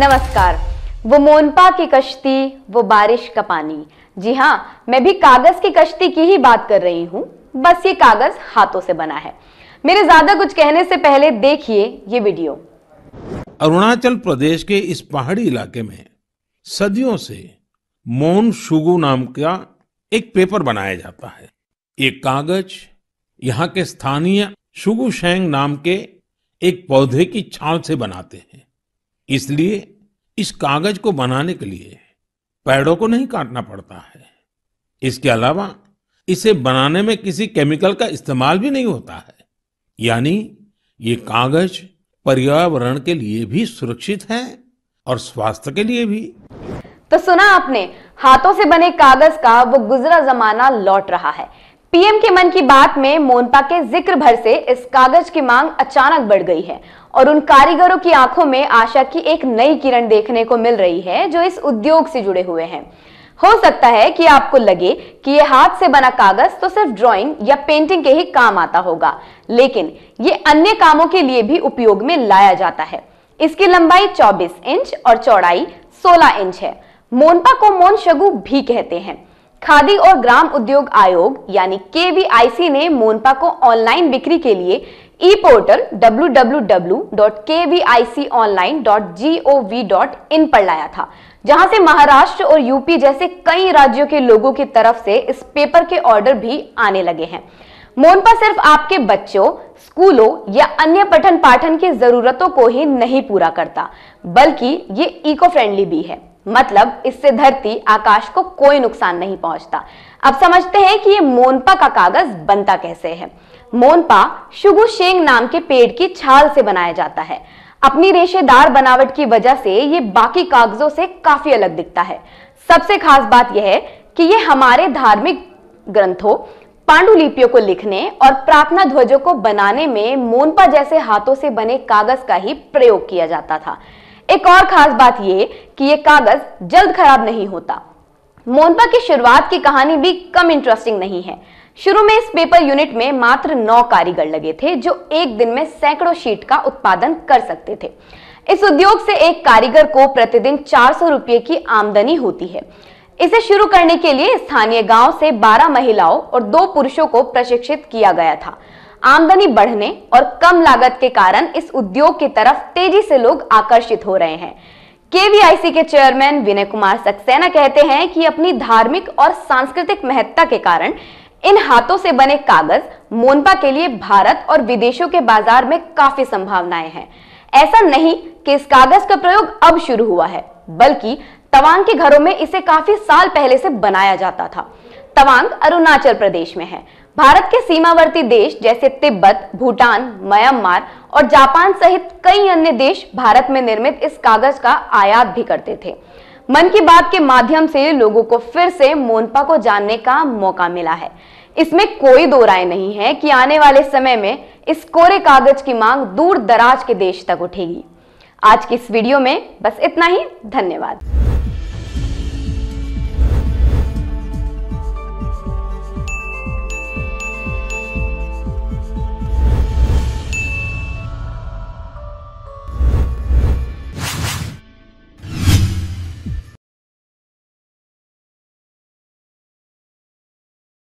नमस्कार वो मोनपा की कश्ती वो बारिश का पानी जी हाँ मैं भी कागज की कश्ती की ही बात कर रही हूँ बस ये कागज हाथों से बना है मेरे ज्यादा कुछ कहने से पहले देखिए ये वीडियो अरुणाचल प्रदेश के इस पहाड़ी इलाके में सदियों से मोन शुगु नाम का एक पेपर बनाया जाता है ये कागज यहाँ के स्थानीय शुगु शेंग नाम के एक पौधे की छाल से बनाते हैं इसलिए इस कागज को बनाने के लिए पेड़ों को नहीं काटना पड़ता है इसके अलावा इसे बनाने में किसी केमिकल का इस्तेमाल भी नहीं होता है यानी ये कागज पर्यावरण के लिए भी सुरक्षित है और स्वास्थ्य के लिए भी तो सुना आपने हाथों से बने कागज का वो गुजरा जमाना लौट रहा है पीएम के मन की बात में मोनपा के जिक्र भर से इस कागज की मांग अचानक बढ़ गई है और उन कारीगरों की आंखों में आशा की एक नई किरण देखने को मिल रही है जो इस उद्योग से जुड़े हुए हैं हो सकता है कि आपको लगे कि ये हाथ से बना कागज तो सिर्फ ड्राइंग या पेंटिंग के ही काम आता होगा लेकिन ये अन्य कामों के लिए भी उपयोग में लाया जाता है इसकी लंबाई 24 इंच और चौड़ाई 16 इंच है मोनपा को मोन शगु भी कहते हैं खादी और ग्राम उद्योग आयोग यानी के ने मोनपा को ऑनलाइन बिक्री के लिए ई पोर्टल डब्ल्यू पर लाया था जहां से महाराष्ट्र और यूपी जैसे कई राज्यों के लोगों की तरफ से इस पेपर के ऑर्डर भी आने लगे हैं मोनपा सिर्फ आपके बच्चों स्कूलों या अन्य पठन पाठन की जरूरतों को ही नहीं पूरा करता बल्कि ये इको फ्रेंडली भी है मतलब इससे धरती आकाश को कोई नुकसान नहीं पहुंचता अब समझते हैं कि ये मोनपा का कागज बनता कैसे है मोनपा शुगु शेंग नाम के पेड़ की छाल से बनाया जाता है अपनी रेशेदार बनावट की वजह से ये बाकी कागजों से काफी अलग दिखता है सबसे खास बात यह है कि ये हमारे धार्मिक ग्रंथों पांडुलिपियों को लिखने और प्रार्थना ध्वजों को बनाने में मोनपा जैसे हाथों से बने कागज का ही प्रयोग किया जाता था एक और खास बात यह कि यह कागज जल्द खराब नहीं होता मोनपा की शुरुआत की कहानी भी कम इंटरेस्टिंग नहीं है शुरू में इस पेपर यूनिट में मात्र नौ कारीगर लगे थे जो एक दिन में सैकड़ों शीट का उत्पादन कर सकते थे इस उद्योग से एक कारीगर को प्रतिदिन चार सौ रुपये की आमदनी होती है इसे शुरू करने के लिए स्थानीय गांव से 12 महिलाओं और दो पुरुषों को प्रशिक्षित किया गया था आमदनी बढ़ने और कम लागत के कारण इस उद्योग की तरफ तेजी से लोग आकर्षित हो रहे हैं केवीआईसी के चेयरमैन विनय कुमार सक्सेना कहते हैं कि अपनी धार्मिक और सांस्कृतिक महत्ता के कारण इन हाथों से बने कागज मोनपा के लिए भारत और विदेशों के बाजार में काफी संभावनाएं हैं ऐसा नहीं कि इस कागज का प्रयोग अब शुरू हुआ है बल्कि तवांग के घरों में इसे काफी साल पहले से बनाया जाता था तवांग अरुणाचल प्रदेश में है भारत के सीमावर्ती देश जैसे तिब्बत भूटान म्यांमार और जापान सहित कई अन्य देश भारत में निर्मित इस कागज का आयात भी करते थे मन की बात के माध्यम से लोगों को फिर से मोनपा को जानने का मौका मिला है इसमें कोई दो राय नहीं है कि आने वाले समय में इस कोरे कागज की मांग दूर दराज के देश तक उठेगी आज की इस वीडियो में बस इतना ही धन्यवाद